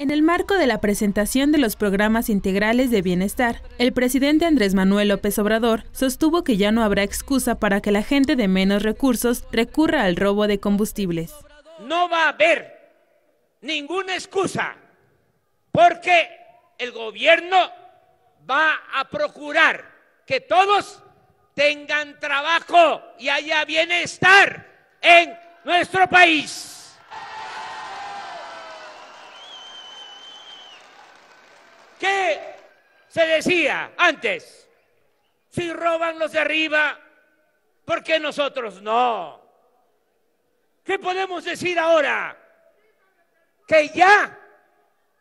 En el marco de la presentación de los programas integrales de bienestar, el presidente Andrés Manuel López Obrador sostuvo que ya no habrá excusa para que la gente de menos recursos recurra al robo de combustibles. No va a haber ninguna excusa porque el gobierno va a procurar que todos tengan trabajo y haya bienestar en nuestro país. se decía antes, si roban los de arriba, ¿por qué nosotros no? ¿Qué podemos decir ahora? Que ya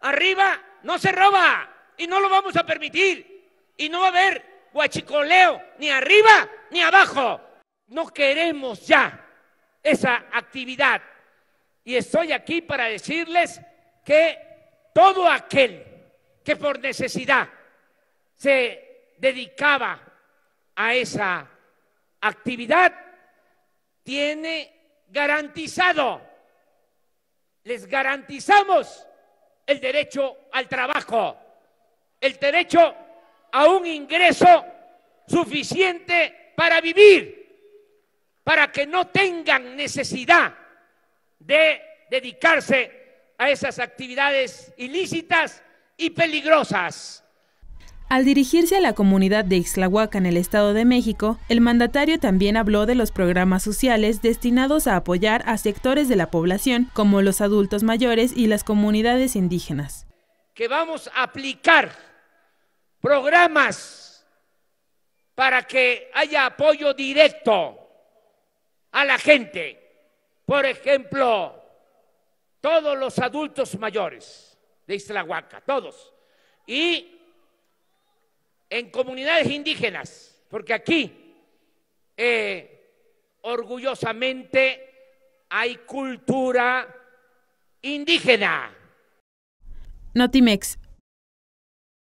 arriba no se roba y no lo vamos a permitir y no va a haber guachicoleo ni arriba ni abajo. No queremos ya esa actividad y estoy aquí para decirles que todo aquel que por necesidad se dedicaba a esa actividad, tiene garantizado, les garantizamos el derecho al trabajo, el derecho a un ingreso suficiente para vivir, para que no tengan necesidad de dedicarse a esas actividades ilícitas y peligrosas. Al dirigirse a la comunidad de Ixtlahuaca en el Estado de México, el mandatario también habló de los programas sociales destinados a apoyar a sectores de la población, como los adultos mayores y las comunidades indígenas. Que vamos a aplicar programas para que haya apoyo directo a la gente. Por ejemplo, todos los adultos mayores de Ixtlahuaca, todos. Y en comunidades indígenas, porque aquí eh, orgullosamente hay cultura indígena. Notimex